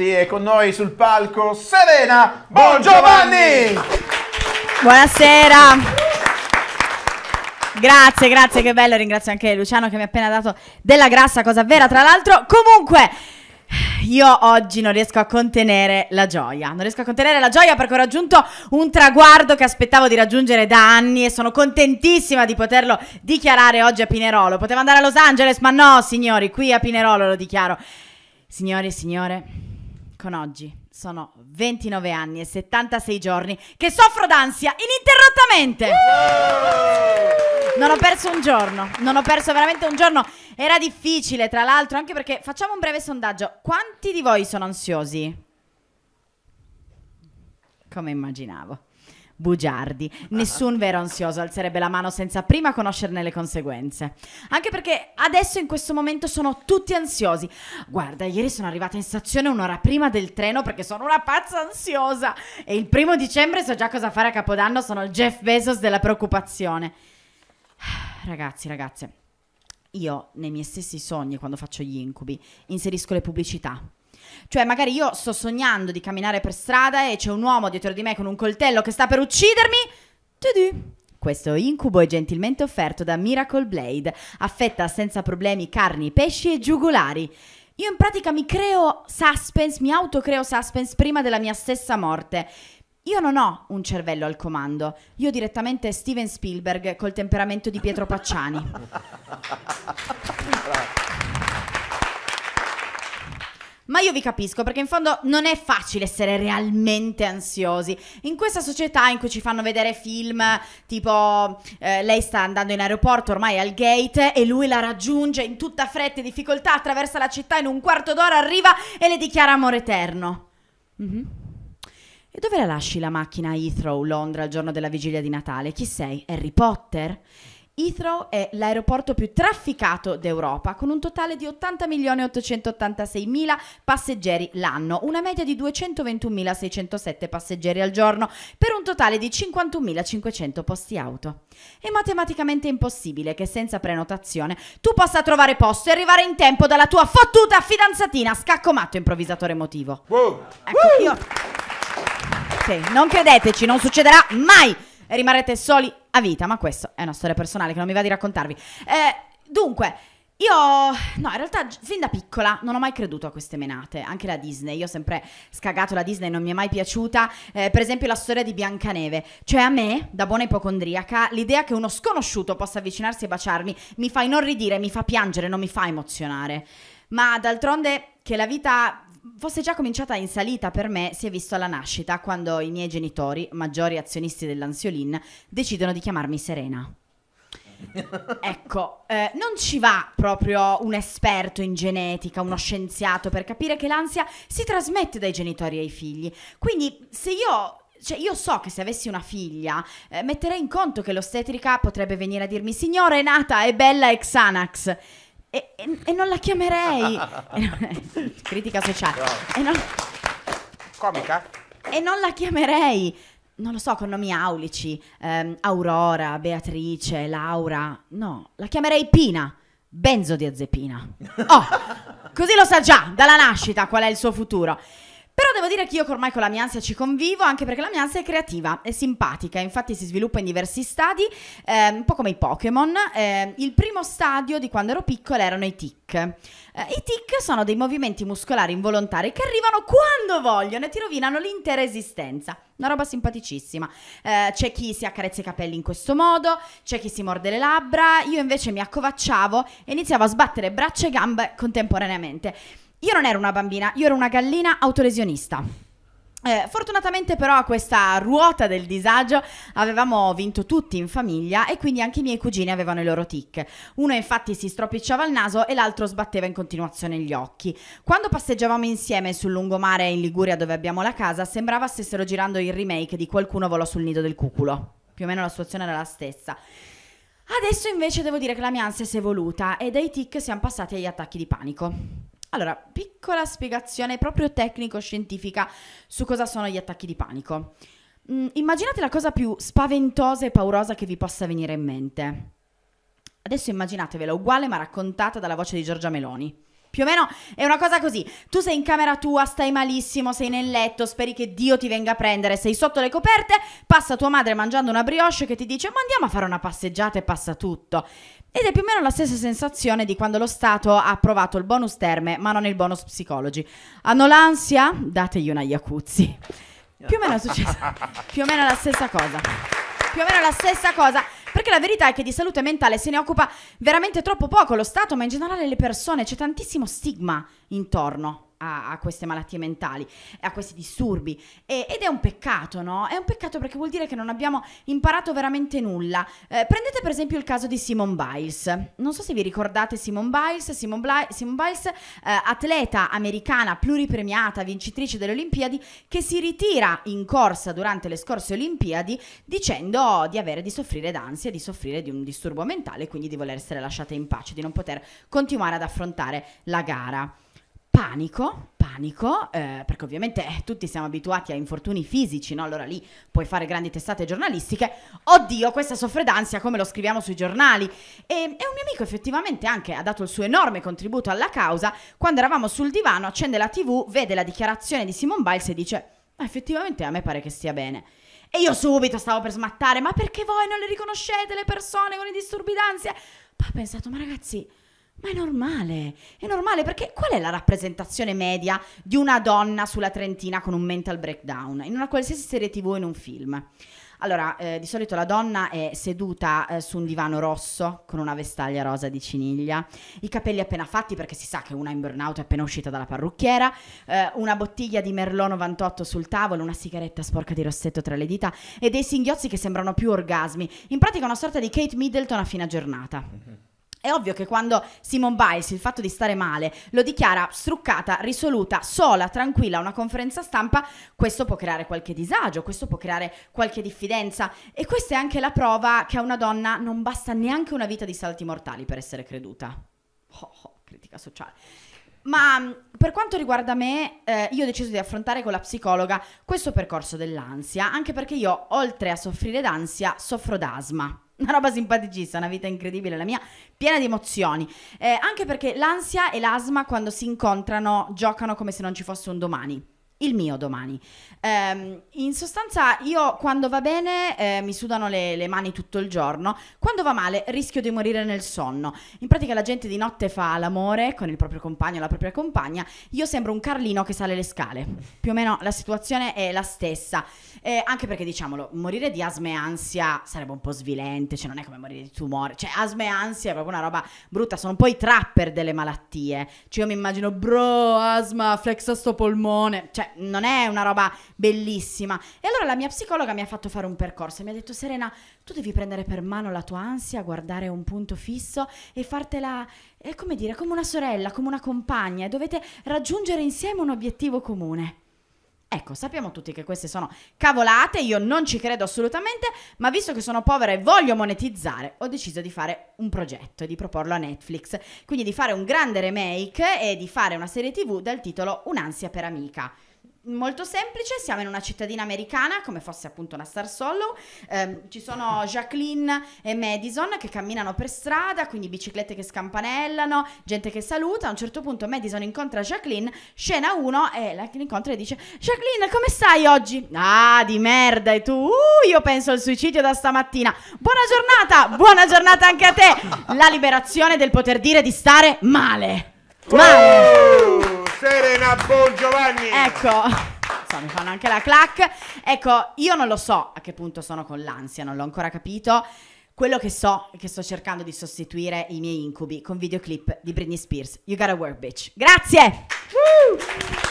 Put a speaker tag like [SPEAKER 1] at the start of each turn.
[SPEAKER 1] Sì, è con noi sul palco Serena Bongiovanni! Buonasera! Grazie, grazie, che bello. Ringrazio anche Luciano che mi ha appena dato della grassa, cosa vera tra l'altro. Comunque, io oggi non riesco a contenere la gioia. Non riesco a contenere la gioia perché ho raggiunto un traguardo che aspettavo di raggiungere da anni e sono contentissima di poterlo dichiarare oggi a Pinerolo. Potevo andare a Los Angeles, ma no, signori, qui a Pinerolo lo dichiaro. Signori e signore con oggi. Sono 29 anni e 76 giorni che soffro d'ansia ininterrottamente. Non ho perso un giorno, non ho perso veramente un giorno. Era difficile, tra l'altro, anche perché facciamo un breve sondaggio. Quanti di voi sono ansiosi? Come immaginavo bugiardi. Nessun vero ansioso alzerebbe la mano senza prima conoscerne le conseguenze. Anche perché adesso in questo momento sono tutti ansiosi. Guarda, ieri sono arrivata in stazione un'ora prima del treno perché sono una pazza ansiosa e il primo dicembre so già cosa fare a Capodanno, sono il Jeff Bezos della preoccupazione. Ragazzi, ragazze, io nei miei stessi sogni quando faccio gli incubi inserisco le pubblicità cioè, magari io sto sognando di camminare per strada e c'è un uomo dietro di me con un coltello che sta per uccidermi. Tudu. Questo incubo è gentilmente offerto da Miracle Blade, affetta senza problemi carni, pesci e giugolari. Io in pratica mi creo suspense, mi autocreo suspense prima della mia stessa morte. Io non ho un cervello al comando, io direttamente Steven Spielberg col temperamento di Pietro Pacciani. Ma io vi capisco perché in fondo non è facile essere realmente ansiosi. In questa società in cui ci fanno vedere film tipo eh, lei sta andando in aeroporto ormai al gate e lui la raggiunge in tutta fretta e difficoltà, attraversa la città in un quarto d'ora, arriva e le dichiara amore eterno. Mm-hmm. E dove la lasci la macchina a Heathrow, Londra, il giorno della vigilia di Natale? Chi sei? Harry Potter? Heathrow è l'aeroporto più trafficato d'Europa, con un totale di 80.886.000 passeggeri l'anno, una media di 221.607 passeggeri al giorno, per un totale di 51.500 posti auto. È matematicamente impossibile che senza prenotazione tu possa trovare posto e arrivare in tempo dalla tua fottuta fidanzatina scaccomatto improvvisatore emotivo. Wow. Ecco, wow. io... Sì, non credeteci, non succederà mai! e rimarrete soli a vita, ma questa è una storia personale che non mi va di raccontarvi. Eh, dunque, io, no, in realtà fin da piccola non ho mai creduto a queste menate, anche la Disney. Io ho sempre scagato la Disney, non mi è mai piaciuta. Eh, per esempio la storia di Biancaneve. Cioè a me, da buona ipocondriaca, l'idea che uno sconosciuto possa avvicinarsi e baciarmi mi fa inorridire, mi fa piangere, non mi fa emozionare. Ma d'altronde che la vita fosse già cominciata in salita per me si è visto alla nascita, quando i miei genitori, maggiori azionisti dell'Ansiolin, decidono di chiamarmi Serena. ecco, eh, non ci va proprio un esperto in genetica, uno scienziato per capire che l'ansia si trasmette dai genitori ai figli. Quindi se io cioè io so che se avessi una figlia eh, metterei in conto che l'ostetrica potrebbe venire a dirmi signora è nata, è bella e Xanax e, e, e non la chiamerei. Critica sociale. E non, Comica? E non la chiamerei. Non lo so, con nomi aulici. Ehm, Aurora, Beatrice, Laura. No, la chiamerei Pina. Benzodiazepina. Oh, così lo sa già dalla nascita qual è il suo futuro. Però devo dire che io ormai con la mia ansia ci convivo, anche perché la mia ansia è creativa, è simpatica, infatti si sviluppa in diversi stadi, eh, un po' come i Pokémon. Eh, il primo stadio di quando ero piccola erano i tic. Eh, I tic sono dei movimenti muscolari involontari che arrivano quando vogliono e ti rovinano l'intera esistenza. Una roba simpaticissima. Eh, c'è chi si accarezza i capelli in questo modo, c'è chi si morde le labbra, io invece mi accovacciavo e iniziavo a sbattere braccia e gambe contemporaneamente. Io non ero una bambina, io ero una gallina autolesionista. Eh, fortunatamente però a questa ruota del disagio avevamo vinto tutti in famiglia e quindi anche i miei cugini avevano i loro tic. Uno infatti si stropicciava il naso e l'altro sbatteva in continuazione gli occhi. Quando passeggiavamo insieme sul lungomare in Liguria dove abbiamo la casa sembrava stessero girando il remake di Qualcuno volò sul nido del cuculo. Più o meno la situazione era la stessa. Adesso invece devo dire che la mia ansia si è evoluta e dai tic siamo passati agli attacchi di panico. Allora, piccola spiegazione proprio tecnico-scientifica su cosa sono gli attacchi di panico. Mm, immaginate la cosa più spaventosa e paurosa che vi possa venire in mente. Adesso immaginatevela uguale ma raccontata dalla voce di Giorgia Meloni. Più o meno è una cosa così. Tu sei in camera tua, stai malissimo, sei nel letto, speri che Dio ti venga a prendere, sei sotto le coperte, passa tua madre mangiando una brioche che ti dice ma andiamo a fare una passeggiata e passa tutto. Ed è più o meno la stessa sensazione di quando lo Stato ha approvato il bonus terme, ma non il bonus psicologi. Hanno l'ansia? Dategli una Iacuzzi. Più o meno è successo. più o meno la stessa cosa. Più o meno la stessa cosa. Perché la verità è che di salute mentale se ne occupa veramente troppo poco lo Stato, ma in generale le persone. C'è tantissimo stigma intorno a, a, queste malattie mentali, a questi disturbi. E, ed è un peccato, no? È un peccato perché vuol dire che non abbiamo imparato veramente nulla. Eh, prendete per esempio il caso di Simone Biles. Non so se vi ricordate Simone Biles, Simone, Bly- Simone Biles, eh, atleta americana pluripremiata, vincitrice delle Olimpiadi, che si ritira in corsa durante le scorse Olimpiadi dicendo oh, di avere, di soffrire d'ansia, di soffrire di un disturbo mentale, e quindi di voler essere lasciata in pace, di non poter continuare ad affrontare la gara panico, panico, eh, perché ovviamente eh, tutti siamo abituati a infortuni fisici, no? Allora lì puoi fare grandi testate giornalistiche. Oddio, questa soffre d'ansia come lo scriviamo sui giornali. E, e un mio amico effettivamente anche ha dato il suo enorme contributo alla causa. Quando eravamo sul divano, accende la TV, vede la dichiarazione di Simone Biles e dice: Ma effettivamente a me pare che stia bene. E io subito stavo per smattare, ma perché voi non le riconoscete le persone con i disturbi d'ansia? Poi ho pensato, ma ragazzi, ma è normale, è normale perché qual è la rappresentazione media di una donna sulla Trentina con un mental breakdown in una qualsiasi serie tv o in un film? Allora, eh, di solito la donna è seduta eh, su un divano rosso con una vestaglia rosa di ciniglia, i capelli appena fatti perché si sa che una in burnout è appena uscita dalla parrucchiera, eh, una bottiglia di Merlot 98 sul tavolo, una sigaretta sporca di rossetto tra le dita e dei singhiozzi che sembrano più orgasmi. In pratica una sorta di Kate Middleton a fine giornata. Mm-hmm. È ovvio che quando Simone Biles il fatto di stare male lo dichiara struccata, risoluta, sola, tranquilla a una conferenza stampa, questo può creare qualche disagio, questo può creare qualche diffidenza e questa è anche la prova che a una donna non basta neanche una vita di salti mortali per essere creduta. Oh, oh critica sociale. Ma mm, per quanto riguarda me, eh, io ho deciso di affrontare con la psicologa questo percorso dell'ansia, anche perché io, oltre a soffrire d'ansia, soffro d'asma. una roba simpaticissima, una vita incredibile la mia, piena di emozioni. Eh, anche perché l'ansia e l'asma quando si incontrano giocano come se non ci fosse un domani il mio domani. Um, in sostanza, io quando va bene eh, mi sudano le, le, mani tutto il giorno, quando va male rischio di morire nel sonno. In pratica, la gente di notte fa l'amore con il proprio compagno o la propria compagna. Io sembro un Carlino che sale le scale. Più o meno la situazione è la stessa. Eh, anche perché, diciamolo, morire di asma e ansia sarebbe un po' svilente, cioè non è come morire di tumore. Cioè, asma e ansia è proprio una roba brutta, sono un po' i trapper delle malattie. Cioè, io mi immagino, bro, asma, flexa sto polmone. Cioè, non è una roba bellissima. E allora la mia psicologa mi ha fatto fare un percorso e mi ha detto Serena, tu devi prendere per mano la tua ansia, guardare un punto fisso e fartela, eh, come dire, come una sorella, come una compagna e dovete raggiungere insieme un obiettivo comune. Ecco, sappiamo tutti che queste sono cavolate, io non ci credo assolutamente, ma visto che sono povera e voglio monetizzare, ho deciso di fare un progetto e di proporlo a Netflix. Quindi di fare un grande remake e di fare una serie TV dal titolo Un'ansia per amica molto semplice, siamo in una cittadina americana come fosse appunto una Star Solo, eh, ci sono Jacqueline e Madison che camminano per strada, quindi biciclette che scampanellano, gente che saluta, a un certo punto Madison incontra Jacqueline, scena 1 e la incontra e dice Jacqueline come stai oggi? Ah di merda e tu? Uh, io penso al suicidio da stamattina, buona giornata, buona giornata anche a te, la liberazione del poter dire di stare male. Male! Serena Bongiovanni. Ecco. So, mi fanno anche la clac. Ecco, io non lo so a che punto sono con l'ansia, non l'ho ancora capito. Quello che so è che sto cercando di sostituire i miei incubi con videoclip di Britney Spears. You gotta work, bitch. Grazie! Woo!